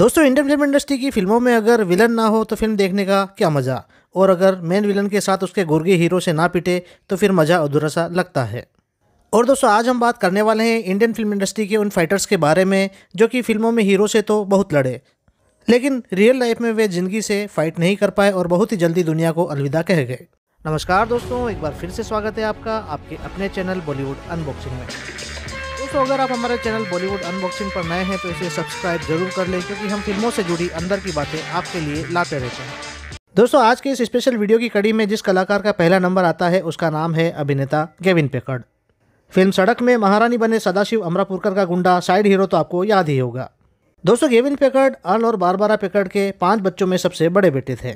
दोस्तों Indian film industry की फिल्मों में अगर विलन ना हो तो फिल्म देखने का क्या मज़ा और अगर मेन विलन के साथ उसके गुर्गे हीरो से ना पिटे तो फिर मज़ा अधूरा सा लगता है और दोस्तों आज हम बात करने वाले हैं इंडियन फिल्म इंडस्ट्री के उन फाइटर्स के बारे में जो कि फिल्मों में हीरो से तो बहुत लड़े लेकिन रियल लाइफ में वे ज़िंदगी से फ़ाइट नहीं कर पाए और बहुत ही जल्दी दुनिया को अलविदा कह गए नमस्कार दोस्तों एक बार फिर से स्वागत है आपका आपके अपने चैनल बॉलीवुड अनबॉक्सिंग में दोस्तों अगर आप हमारे चैनल बॉलीवुड अनबॉक्सिंग पर नए हैं तो इसे सब्सक्राइब जरूर कर लें क्योंकि हम फिल्मों से जुड़ी अंदर की बातें आपके लिए लाते रहते हैं दोस्तों आज के इस स्पेशल वीडियो की कड़ी में जिस कलाकार का पहला नंबर आता है उसका नाम है अभिनेता गेविन पेकड़ फिल्म सड़क में महारानी बने सदाशिव अमरापुरकर का गुंडा साइड हीरो तो आपको याद ही होगा दोस्तों गेविन पेकड़ अर्ल और बारबारा पेकड़ के पांच बच्चों में सबसे बड़े बेटे थे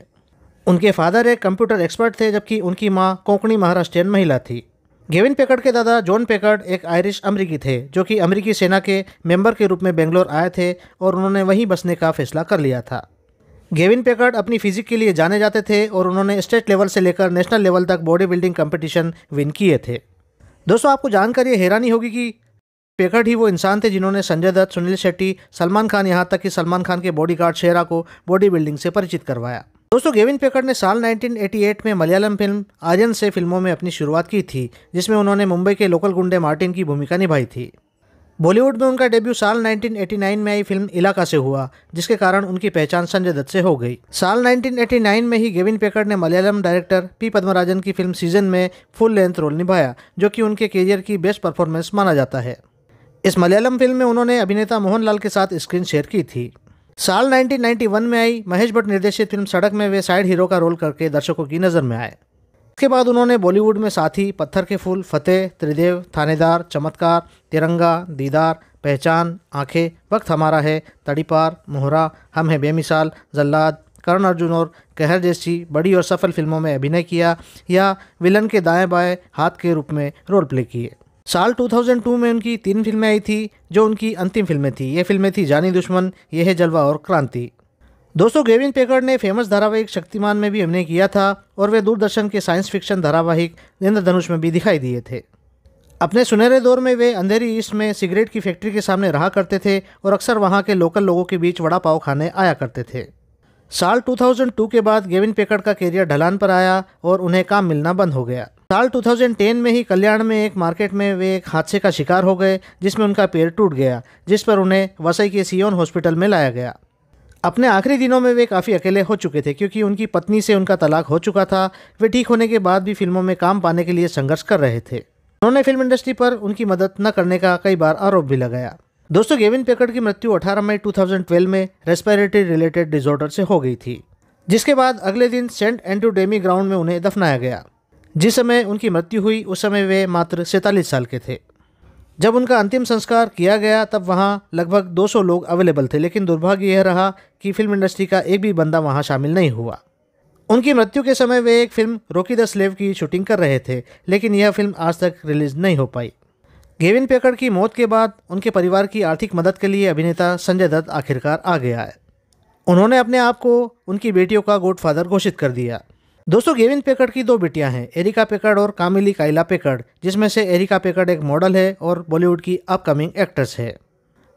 उनके फादर एक कंप्यूटर एक्सपर्ट थे जबकि उनकी माँ कोंकणी महाराष्ट्रियन महिला थी गेविन पेकर्ड के दादा जॉन पेकर्ड एक आयरिश अमरीकी थे जो कि अमरीकी सेना के मेंबर के रूप में बेंगलोर आए थे और उन्होंने वहीं बसने का फैसला कर लिया था गेविन पेकर्ड अपनी फिजिक के लिए जाने जाते थे और उन्होंने स्टेट लेवल से लेकर नेशनल लेवल तक बॉडी बिल्डिंग कॉम्पिटिशन विन किए थे दोस्तों आपको जानकर ये हैरानी होगी कि पेकर्ड ही वो इंसान थे जिन्होंने संजय दत्त सुनील शेट्टी सलमान खान यहाँ तक कि सलमान खान के बॉडीगार्ड शेरा को बॉडी बिल्डिंग से परिचित करवाया दोस्तों गेविन पेकर ने साल 1988 में मलयालम फिल्म आर्यन से फिल्मों में अपनी शुरुआत की थी जिसमें उन्होंने मुंबई के लोकल गुंडे मार्टिन की भूमिका निभाई थी बॉलीवुड में उनका डेब्यू साल 1989 में आई फिल्म इलाका से हुआ जिसके कारण उनकी पहचान संजय दत्त से हो गई साल 1989 में ही गेविन पेकड़ ने मलयालम डायरेक्टर पी पद्मराजन की फिल्म सीजन में फुल लेंथ रोल निभाया जो कि उनके करियर की बेस्ट परफॉर्मेंस माना जाता है इस मलयालम फिल्म में उन्होंने अभिनेता मोहनलाल के साथ स्क्रीन शेयर की थी साल 1991 में आई महेश भट्ट निर्देशित फिल्म सड़क में वे साइड हीरो का रोल करके दर्शकों की नज़र में आए इसके बाद उन्होंने बॉलीवुड में साथी पत्थर के फूल फतेह त्रिदेव थानेदार चमत्कार तिरंगा दीदार पहचान आंखें वक्त हमारा है तड़ीपार मोहरा हम हैं बेमिसाल जल्लाद करण अर्जुन और कहर जैसी बड़ी और सफल फिल्मों में अभिनय किया या विलन के दाएं बाएं हाथ के रूप में रोल प्ले किए साल 2002 में उनकी तीन फिल्में आई थी जो उनकी अंतिम फिल्में थी ये फिल्में थी जानी दुश्मन ये है जलवा और क्रांति दोस्तों गेविन पेकर ने फेमस धारावाहिक शक्तिमान में भी अभिनय किया था और वे दूरदर्शन के साइंस फिक्शन धारावाहिक इंद्रधनुष में भी दिखाई दिए थे अपने सुनहरे दौर में वे अंधेरी ईस्ट में सिगरेट की फैक्ट्री के सामने रहा करते थे और अक्सर वहाँ के लोकल लोगों के बीच वड़ा पाव खाने आया करते थे साल 2002 के बाद गेविन पेकर का कैरियर ढलान पर आया और उन्हें काम मिलना बंद हो गया साल 2010 में ही कल्याण में एक मार्केट में वे एक हादसे का शिकार हो गए जिसमें उनका पैर टूट गया जिस पर उन्हें वसई के सियोन हॉस्पिटल में लाया गया अपने आखिरी दिनों में वे काफ़ी अकेले हो चुके थे क्योंकि उनकी पत्नी से उनका तलाक हो चुका था वे ठीक होने के बाद भी फिल्मों में काम पाने के लिए संघर्ष कर रहे थे उन्होंने फिल्म इंडस्ट्री पर उनकी मदद न करने का कई बार आरोप भी लगाया दोस्तों गेविन पेकड़ की मृत्यु 18 मई 2012 में रेस्पिरेटरी रिलेटेड डिजॉर्डर से हो गई थी जिसके बाद अगले दिन सेंट एंड्रू डेमी ग्राउंड में उन्हें दफनाया गया जिस समय उनकी मृत्यु हुई उस समय वे मात्र सैंतालीस साल के थे जब उनका अंतिम संस्कार किया गया तब वहाँ लगभग 200 लोग अवेलेबल थे लेकिन दुर्भाग्य यह रहा कि फिल्म इंडस्ट्री का एक भी बंदा वहाँ शामिल नहीं हुआ उनकी मृत्यु के समय वे एक फिल्म रोकी द स्लेव की शूटिंग कर रहे थे लेकिन यह फिल्म आज तक रिलीज नहीं हो पाई गेविन पेकड़ की मौत के बाद उनके परिवार की आर्थिक मदद के लिए अभिनेता संजय दत्त आखिरकार आ गया है उन्होंने अपने आप को उनकी बेटियों का गोड घोषित कर दिया दोस्तों गेविन पेकड़ की दो बेटियां हैं एरिका पेकड़ और कामिली काइला पेकड़ जिसमें से एरिका पेकड़ एक मॉडल है और बॉलीवुड की अपकमिंग एक्ट्रेस है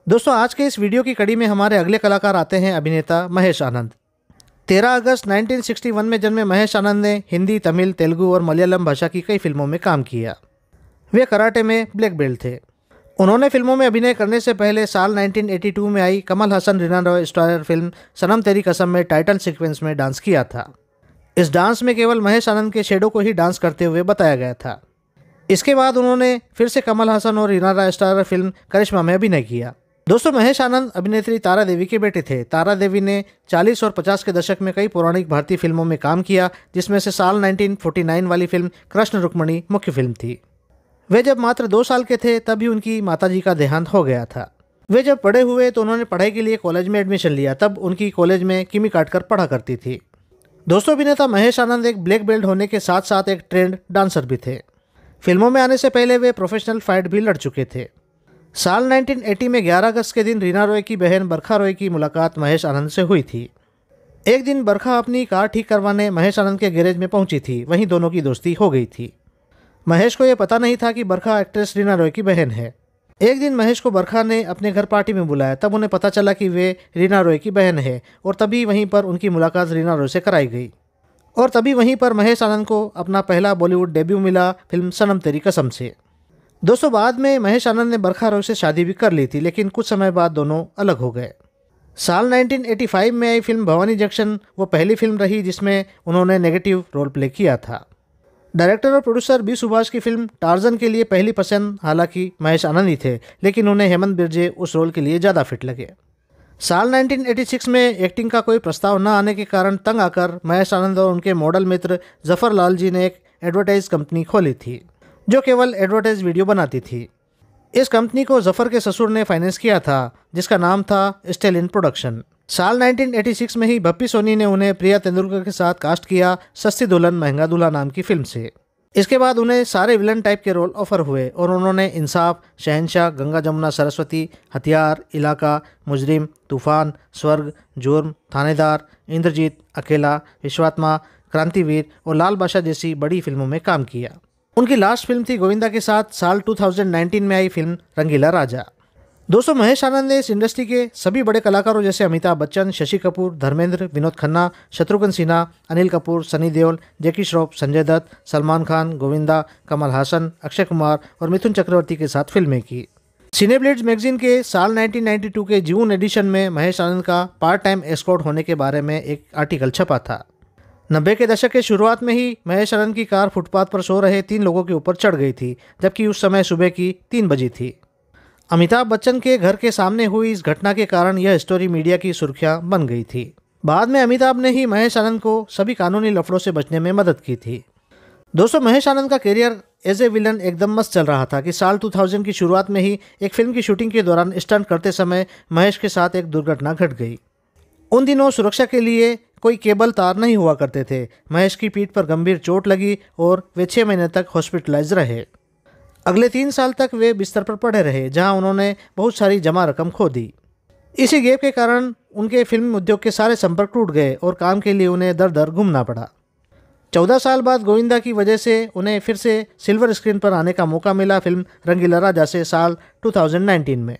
दोस्तों आज के इस वीडियो की कड़ी में हमारे अगले कलाकार आते हैं अभिनेता महेश आनंद तेरह अगस्त 1961 में जन्मे महेश आनंद ने हिंदी तमिल तेलुगू और मलयालम भाषा की कई फिल्मों में काम किया वे कराटे में ब्लैक बेल्ट थे उन्होंने फिल्मों में अभिनय करने से पहले साल 1982 में आई कमल हसन रीना रॉय स्टारर फिल्म सनम तेरी कसम में टाइटल सीक्वेंस में डांस किया था इस डांस में केवल महेश आनंद के शेडो को ही डांस करते हुए बताया गया था इसके बाद उन्होंने फिर से कमल हासन और इनारा स्टार फिल्म करिश्मा में अभिनय किया दोस्तों महेश आनंद अभिनेत्री तारा देवी के बेटे थे तारा देवी ने 40 और 50 के दशक में कई पौराणिक भारतीय फिल्मों में काम किया जिसमें से साल 1949 वाली फिल्म कृष्ण रुक्मणी मुख्य फिल्म थी वे जब मात्र दो साल के थे तभी उनकी माताजी का देहांत हो गया था वे जब पढ़े हुए तो उन्होंने पढ़ाई के लिए कॉलेज में एडमिशन लिया तब उनकी कॉलेज में किमी काटकर पढ़ा करती थी दोस्तों अभिनेता महेश आनंद एक ब्लैक बेल्ट होने के साथ साथ एक ट्रेंड डांसर भी थे फिल्मों में आने से पहले वे प्रोफेशनल फाइट भी लड़ चुके थे साल 1980 में 11 अगस्त के दिन रीना रॉय की बहन बरखा रॉय की मुलाकात महेश आनंद से हुई थी एक दिन बरखा अपनी कार ठीक करवाने महेश आनंद के गैरेज में पहुंची थी वहीं दोनों की दोस्ती हो गई थी महेश को यह पता नहीं था कि बरखा एक्ट्रेस रीना रॉय की बहन है एक दिन महेश को बरखा ने अपने घर पार्टी में बुलाया तब उन्हें पता चला कि वे रीना रॉय की बहन है और तभी वहीं पर उनकी मुलाकात रीना रॉय से कराई गई और तभी वहीं पर महेश आनंद को अपना पहला बॉलीवुड डेब्यू मिला फिल्म सनम तेरी कसम से दोस्तों बाद में महेश आनंद ने बरखा रॉय से शादी भी कर ली थी लेकिन कुछ समय बाद दोनों अलग हो गए साल 1985 में आई फिल्म भवानी जंक्शन वो पहली फिल्म रही जिसमें उन्होंने नेगेटिव रोल प्ले किया था डायरेक्टर और प्रोड्यूसर बी सुभाष की फिल्म टार्जन के लिए पहली पसंद हालांकि महेश आनंद ही थे लेकिन उन्हें हेमंत बिरजे उस रोल के लिए ज़्यादा फिट लगे साल 1986 में एक्टिंग का कोई प्रस्ताव न आने के कारण तंग आकर महेश आनंद और उनके मॉडल मित्र जफर लाल जी ने एक एडवर्टाइज कंपनी खोली थी जो केवल एडवर्टाइज वीडियो बनाती थी इस कंपनी को जफर के ससुर ने फाइनेंस किया था जिसका नाम था स्टेलिन प्रोडक्शन साल 1986 में ही बप्पी सोनी ने उन्हें प्रिया तेंदुलकर के साथ कास्ट किया सस्ती दुल्हन महंगा दुल्हा नाम की फिल्म से इसके बाद उन्हें सारे विलन टाइप के रोल ऑफर हुए और उन्होंने इंसाफ शहनशाह गंगा जमुना सरस्वती हथियार इलाका मुजरिम तूफान स्वर्ग जुर्म थानेदार इंद्रजीत अकेला विश्वात्मा क्रांतिवीर और लाल बादशाह जैसी बड़ी फिल्मों में काम किया उनकी लास्ट फिल्म थी गोविंदा के साथ साल 2019 में आई फिल्म रंगीला राजा दोस्तों महेश आनंद ने इस इंडस्ट्री के सभी बड़े कलाकारों जैसे अमिताभ बच्चन शशि कपूर धर्मेंद्र विनोद खन्ना शत्रुघ्न सिन्हा अनिल कपूर सनी देओल जैकी श्रॉफ संजय दत्त सलमान खान गोविंदा कमल हासन अक्षय कुमार और मिथुन चक्रवर्ती के साथ फिल्में की सिनेब्लेट्स मैगजीन के साल 1992 के जून एडिशन में महेश आनंद का पार्ट टाइम एस्कॉर्ट होने के बारे में एक आर्टिकल छपा था नब्बे के दशक के शुरुआत में ही महेश आनंद की कार फुटपाथ पर सो रहे तीन लोगों के ऊपर चढ़ गई थी जबकि उस समय सुबह की तीन बजी थी अमिताभ बच्चन के घर के सामने हुई इस घटना के कारण यह स्टोरी मीडिया की सुर्खियां बन गई थी बाद में अमिताभ ने ही महेश आनंद को सभी कानूनी लफड़ों से बचने में मदद की थी दोस्तों महेश आनंद का करियर एज ए विलन एकदम मस्त चल रहा था कि साल 2000 की शुरुआत में ही एक फिल्म की शूटिंग के दौरान स्टंट करते समय महेश के साथ एक दुर्घटना घट गई उन दिनों सुरक्षा के लिए कोई केबल तार नहीं हुआ करते थे महेश की पीठ पर गंभीर चोट लगी और वे छः महीने तक हॉस्पिटलाइज रहे अगले तीन साल तक वे बिस्तर पर पड़े रहे जहां उन्होंने बहुत सारी जमा रकम खो दी इसी गेप के कारण उनके फिल्म उद्योग के सारे संपर्क टूट गए और काम के लिए उन्हें दर दर घूमना पड़ा चौदह साल बाद गोविंदा की वजह से उन्हें फिर से सिल्वर स्क्रीन पर आने का मौका मिला फिल्म रंगीला राजा से साल 2019 में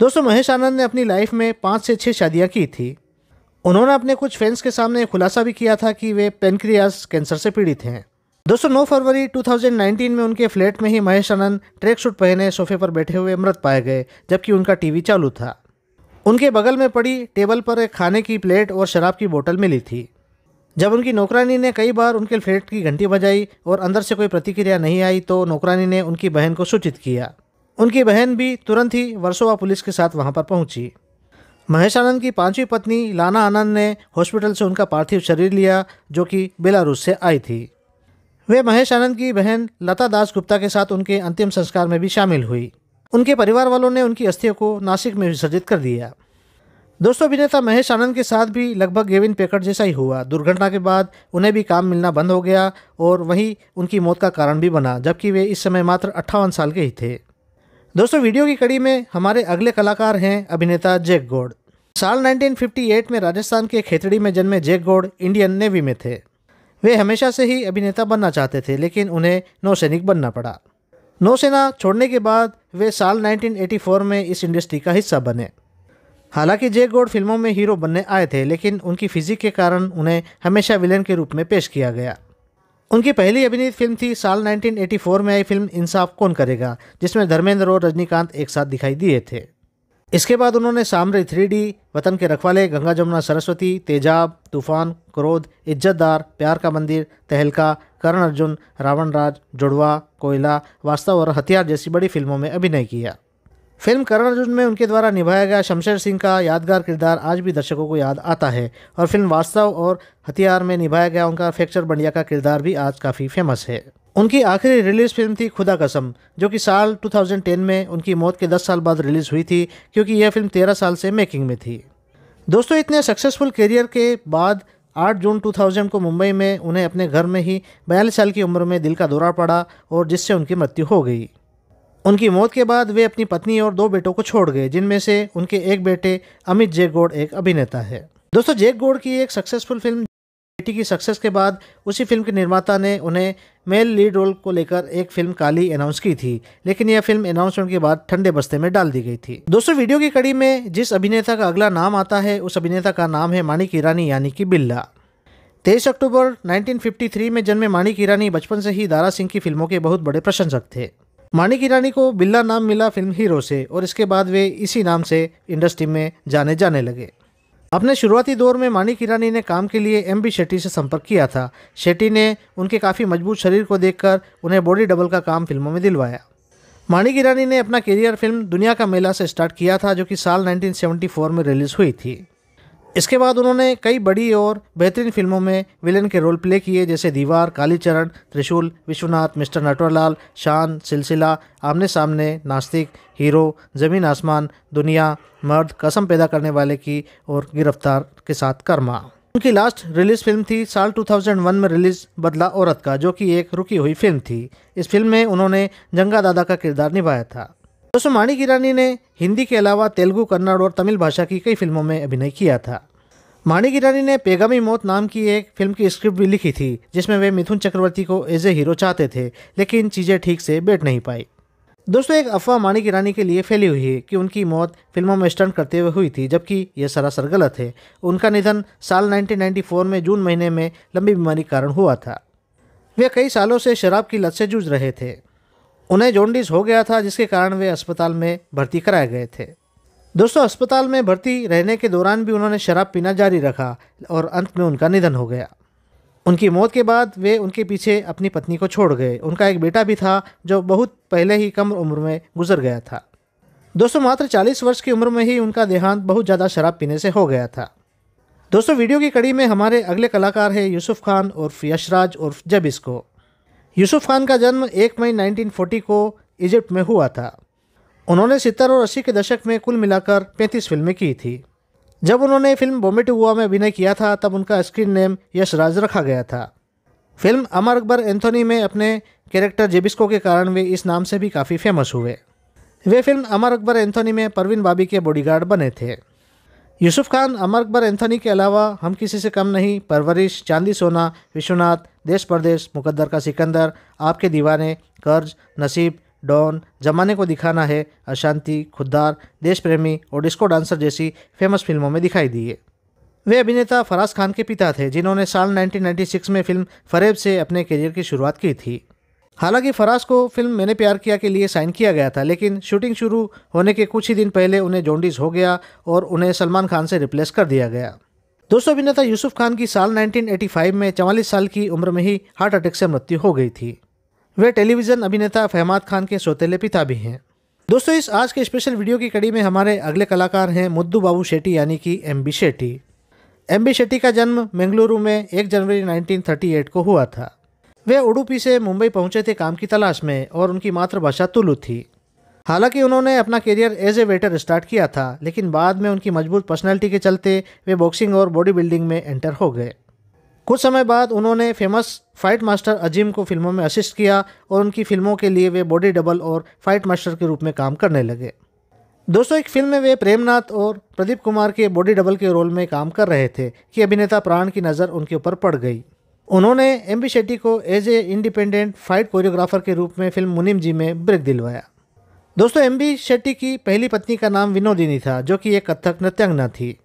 दोस्तों महेश आनंद ने अपनी लाइफ में पाँच से छः शादियाँ की थी उन्होंने अपने कुछ फैंस के सामने खुलासा भी किया था कि वे पेनक्रियास कैंसर से पीड़ित हैं दोस्तों नौ फरवरी 2019 में उनके फ्लैट में ही महेश आनंद ट्रैक सूट पहने सोफे पर बैठे हुए मृत पाए गए जबकि उनका टीवी चालू था उनके बगल में पड़ी टेबल पर एक खाने की प्लेट और शराब की बोतल मिली थी जब उनकी नौकरानी ने कई बार उनके फ्लैट की घंटी बजाई और अंदर से कोई प्रतिक्रिया नहीं आई तो नौकरानी ने उनकी बहन को सूचित किया उनकी बहन भी तुरंत ही वर्सोवा पुलिस के साथ वहाँ पर पहुंची महेश आनंद की पांचवी पत्नी लाना आनंद ने हॉस्पिटल से उनका पार्थिव शरीर लिया जो कि बेलारूस से आई थी वे महेश आनंद की बहन लता दास गुप्ता के साथ उनके अंतिम संस्कार में भी शामिल हुई उनके परिवार वालों ने उनकी अस्थियों को नासिक में विसर्जित कर दिया दोस्तों अभिनेता महेश आनंद के साथ भी लगभग गेविन पेकट जैसा ही हुआ दुर्घटना के बाद उन्हें भी काम मिलना बंद हो गया और वहीं उनकी मौत का कारण भी बना जबकि वे इस समय मात्र अट्ठावन साल के ही थे दोस्तों वीडियो की कड़ी में हमारे अगले कलाकार हैं अभिनेता जैक गौड़ साल 1958 में राजस्थान के खेतड़ी में जन्मे जैक गौड़ इंडियन नेवी में थे वे हमेशा से ही अभिनेता बनना चाहते थे लेकिन उन्हें नौसैनिक बनना पड़ा नौसेना छोड़ने के बाद वे साल 1984 में इस इंडस्ट्री का हिस्सा बने हालांकि जे गोड फिल्मों में हीरो बनने आए थे लेकिन उनकी फिजिक के कारण उन्हें हमेशा विलेन के रूप में पेश किया गया उनकी पहली अभिनीत फिल्म थी साल 1984 में आई फिल्म इंसाफ कौन करेगा जिसमें धर्मेंद्र और रजनीकांत एक साथ दिखाई दिए थे इसके बाद उन्होंने साम्रे थ्री वतन के रखवाले गंगा जमुना सरस्वती तेजाब तूफान क्रोध इज्जतदार प्यार का मंदिर तहलका करण अर्जुन रावण राज जुड़वा कोयला वास्तव और हथियार जैसी बड़ी फिल्मों में अभिनय किया फिल्म करण अर्जुन में उनके द्वारा निभाया गया शमशेर सिंह का यादगार किरदार आज भी दर्शकों को याद आता है और फिल्म वास्तव और हथियार में निभाया गया उनका फ्रैक्चर बंडिया का किरदार भी आज काफ़ी फेमस है उनकी आखिरी रिलीज़ फिल्म थी खुदा कसम जो कि साल 2010 में उनकी मौत के 10 साल बाद रिलीज़ हुई थी क्योंकि यह फिल्म 13 साल से मेकिंग में थी दोस्तों इतने सक्सेसफुल करियर के बाद 8 जून 2000 को मुंबई में उन्हें अपने घर में ही बयालीस साल की उम्र में दिल का दौरा पड़ा और जिससे उनकी मृत्यु हो गई उनकी मौत के बाद वे अपनी पत्नी और दो बेटों को छोड़ गए जिनमें से उनके एक बेटे अमित जयगोड एक अभिनेता है दोस्तों जेक गोड की एक सक्सेसफुल फिल्म बेटी की सक्सेस के बाद उसी फिल्म के निर्माता ने उन्हें मेल लीड रोल को लेकर एक फिल्म काली अनाउंस की थी लेकिन यह फिल्म अनाउंसमेंट के बाद ठंडे बस्ते में डाल दी गई थी दोस्तों वीडियो की कड़ी में जिस अभिनेता का अगला नाम आता है उस अभिनेता का नाम है माणिक ईरानी यानी कि बिल्ला तेईस अक्टूबर नाइनटीन में जन्मे माणिक ईरानी बचपन से ही दारा सिंह की फिल्मों के बहुत बड़े प्रशंसक थे माणिक ईरानी को बिल्ला नाम मिला फिल्म हीरो से और इसके बाद वे इसी नाम से इंडस्ट्री में जाने जाने लगे अपने शुरुआती दौर में मानिक ईरानी ने काम के लिए एम बी शेट्टी से संपर्क किया था शेट्टी ने उनके काफ़ी मजबूत शरीर को देखकर उन्हें बॉडी डबल का काम फिल्मों में दिलवाया मानिक ईरानी ने अपना करियर फिल्म दुनिया का मेला से स्टार्ट किया था जो कि साल 1974 में रिलीज़ हुई थी इसके बाद उन्होंने कई बड़ी और बेहतरीन फिल्मों में विलेन के रोल प्ले किए जैसे दीवार कालीचरण त्रिशूल विश्वनाथ मिस्टर नटवरलाल शान सिलसिला आमने सामने नास्तिक हीरो जमीन आसमान दुनिया मर्द कसम पैदा करने वाले की और गिरफ्तार के साथ कर्मा उनकी लास्ट रिलीज फिल्म थी साल 2001 में रिलीज बदला औरत का जो कि एक रुकी हुई फिल्म थी इस फिल्म में उन्होंने जंगा दादा का किरदार निभाया था दोस्तों माणिक ईरानी ने हिंदी के अलावा तेलुगु कन्नड़ और तमिल भाषा की कई फिल्मों में अभिनय किया था माणिक ईरानी ने पेगामी मौत नाम की एक फिल्म की स्क्रिप्ट भी लिखी थी जिसमें वे मिथुन चक्रवर्ती को एज ए हीरो चाहते थे लेकिन चीज़ें ठीक से बैठ नहीं पाई दोस्तों एक अफवाह माणिक ईरानी के लिए फैली हुई है कि उनकी मौत फिल्मों में स्टंट करते हुए हुई थी जबकि यह सरासर गलत है उनका निधन साल 1994 में जून महीने में लंबी बीमारी कारण हुआ था वे कई सालों से शराब की लत से जूझ रहे थे उन्हें जोंडिस हो गया था जिसके कारण वे अस्पताल में भर्ती कराए गए थे दोस्तों अस्पताल में भर्ती रहने के दौरान भी उन्होंने शराब पीना जारी रखा और अंत में उनका निधन हो गया उनकी मौत के बाद वे उनके पीछे अपनी पत्नी को छोड़ गए उनका एक बेटा भी था जो बहुत पहले ही कम उम्र में गुजर गया था दोस्तों मात्र 40 वर्ष की उम्र में ही उनका देहांत बहुत ज़्यादा शराब पीने से हो गया था दोस्तों वीडियो की कड़ी में हमारे अगले कलाकार हैं यूसुफ खान और यशराज और जबिस को यूसुफ खान का जन्म एक मई 1940 को इजिप्ट में हुआ था उन्होंने सत्तर और अस्सी के दशक में कुल मिलाकर पैंतीस फिल्में की थी जब उन्होंने फिल्म बॉम्बे टू हुआ में अभिनय किया था तब उनका स्क्रीन नेम यशराज रखा गया था फिल्म अमर अकबर एंथोनी में अपने कैरेक्टर जेबिस्को के कारण वे इस नाम से भी काफ़ी फेमस हुए वे फिल्म अमर अकबर एंथोनी में परवीन बाबी के बॉडीगार्ड बने थे यूसुफ खान अमर अकबर एंथनी के अलावा हम किसी से कम नहीं परवरिश चांदी सोना विश्वनाथ देश परदेश मुकद्दर का सिकंदर आपके दीवाने कर्ज नसीब डॉन जमाने को दिखाना है अशांति खुददार देश प्रेमी और डिस्को डांसर जैसी फेमस फिल्मों में दिखाई दिए वे अभिनेता फराज खान के पिता थे जिन्होंने साल 1996 में फिल्म फरेब से अपने करियर की शुरुआत की थी हालांकि फराज को फिल्म मैंने प्यार किया के लिए साइन किया गया था लेकिन शूटिंग शुरू होने के कुछ ही दिन पहले उन्हें जोंडिस हो गया और उन्हें सलमान खान से रिप्लेस कर दिया गया दोस्तों अभिनेता यूसुफ खान की साल 1985 में चवालीस साल की उम्र में ही हार्ट अटैक से मृत्यु हो गई थी वे टेलीविज़न अभिनेता फहमाद खान के सौतेले पिता भी हैं दोस्तों इस आज के स्पेशल वीडियो की कड़ी में हमारे अगले कलाकार हैं मुद्दू बाबू शेट्टी यानी कि M B Shetty M B Shetty का जन्म बेंगलुरु में एक जनवरी नाइनटीन को हुआ था वे उडुपी से मुंबई पहुंचे थे काम की तलाश में और उनकी मातृभाषा तुलु थी हालांकि उन्होंने अपना career as a waiter start किया था लेकिन बाद में उनकी मजबूत पर्सनैलिटी के चलते वे बॉक्सिंग और बॉडी बिल्डिंग में एंटर हो गए कुछ समय बाद उन्होंने फेमस फाइट मास्टर अजीम को फिल्मों में असिस्ट किया और उनकी फिल्मों के लिए वे बॉडी डबल और फाइट मास्टर के रूप में काम करने लगे दोस्तों एक फिल्म में वे प्रेमनाथ और प्रदीप कुमार के बॉडी डबल के रोल में काम कर रहे थे कि अभिनेता प्राण की नज़र उनके ऊपर पड़ गई उन्होंने एम बी शेट्टी को as a independent fight choreographer के रूप में फिल्म मुनिम जी में ब्रेक दिलवाया दोस्तों एम बी शेट्टी की पहली पत्नी का नाम विनोदिनी था जो कि एक कथक नृत्यांगना थी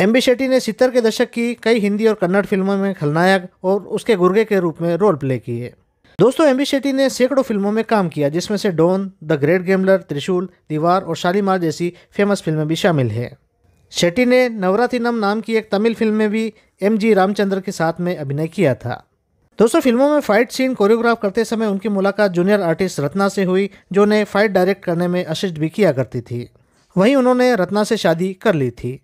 एम बी शेट्टी ने सितर के दशक की कई हिंदी और कन्नड़ फिल्मों में खलनायक और उसके गुर्गे के रूप में रोल प्ले किए दोस्तों एम बी शेट्टी ने सैकड़ों फिल्मों में काम किया जिसमें से डॉन द ग्रेट गेमलर त्रिशूल दीवार और शालीमार जैसी फेमस फिल्में भी शामिल हैं शेट्टी ने नवरातिनम नाम की एक तमिल फिल्म में भी एम जी रामचंद्र के साथ में अभिनय किया था दोस्तों फिल्मों में फाइट सीन कोरियोग्राफ करते समय उनकी मुलाकात जूनियर आर्टिस्ट रत्ना से हुई जो ने फाइट डायरेक्ट करने में असिस्ट भी किया करती थी वहीं उन्होंने रत्ना से शादी कर ली थी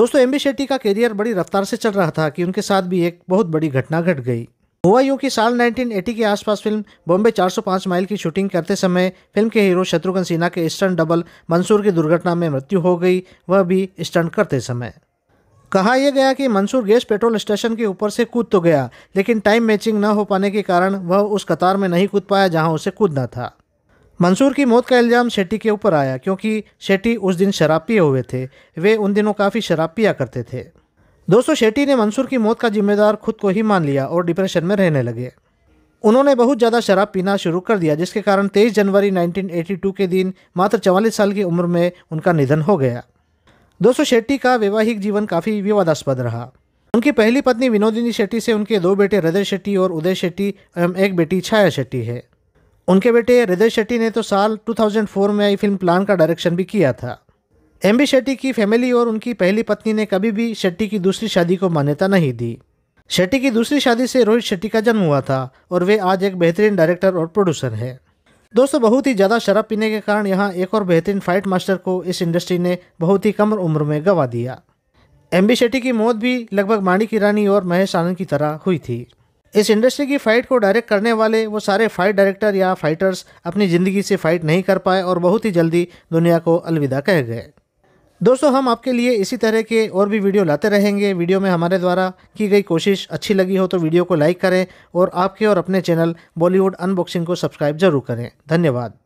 दोस्तों एम बी शेट्टी का करियर बड़ी रफ्तार से चल रहा था कि उनके साथ भी एक बहुत बड़ी घटना घट गई हुआ यूं कि साल 1980 के आसपास फिल्म बॉम्बे 405 माइल की शूटिंग करते समय फिल्म के हीरो शत्रुघ्न सिन्हा के स्टंट डबल मंसूर की दुर्घटना में मृत्यु हो गई वह भी स्टंट करते समय कहा यह गया कि मंसूर गैस पेट्रोल स्टेशन के ऊपर से कूद तो गया लेकिन टाइम मैचिंग न हो पाने के कारण वह उस कतार में नहीं कूद पाया जहाँ उसे कूदना था मंसूर की मौत का इल्ज़ाम शेट्टी के ऊपर आया क्योंकि शेट्टी उस दिन शराब पिए हुए थे वे उन दिनों काफ़ी शराब पिया करते थे दोस्तों शेट्टी ने मंसूर की मौत का जिम्मेदार खुद को ही मान लिया और डिप्रेशन में रहने लगे उन्होंने बहुत ज़्यादा शराब पीना शुरू कर दिया जिसके कारण 23 जनवरी 1982 के दिन मात्र चवालीस साल की उम्र में उनका निधन हो गया दोस्तों शेट्टी का वैवाहिक जीवन काफ़ी विवादास्पद रहा उनकी पहली पत्नी विनोदिनी शेट्टी से उनके दो बेटे हृदय शेट्टी और उदय शेट्टी एवं एक बेटी छाया शेट्टी है उनके बेटे हृदय शेट्टी ने तो साल 2004 में आई फिल्म प्लान का डायरेक्शन भी किया था एम बी शेट्टी की फैमिली और उनकी पहली पत्नी ने कभी भी शेट्टी की दूसरी शादी को मान्यता नहीं दी शेट्टी की दूसरी शादी से रोहित शेट्टी का जन्म हुआ था और वे आज एक बेहतरीन डायरेक्टर और प्रोड्यूसर हैं दोस्तों बहुत ही ज़्यादा शराब पीने के कारण यहाँ एक और बेहतरीन फाइट मास्टर को इस इंडस्ट्री ने बहुत ही कम उम्र में गंवा दिया एम बी शेट्टी की मौत भी लगभग माणी की रानी और महेश आनंद की तरह हुई थी इस इंडस्ट्री की फाइट को डायरेक्ट करने वाले वो सारे फाइट डायरेक्टर या फाइटर्स अपनी ज़िंदगी से फाइट नहीं कर पाए और बहुत ही जल्दी दुनिया को अलविदा कह गए दोस्तों हम आपके लिए इसी तरह के और भी वीडियो लाते रहेंगे वीडियो में हमारे द्वारा की गई कोशिश अच्छी लगी हो तो वीडियो को लाइक करें और आपके और अपने चैनल बॉलीवुड अनबॉक्सिंग को सब्सक्राइब जरूर करें धन्यवाद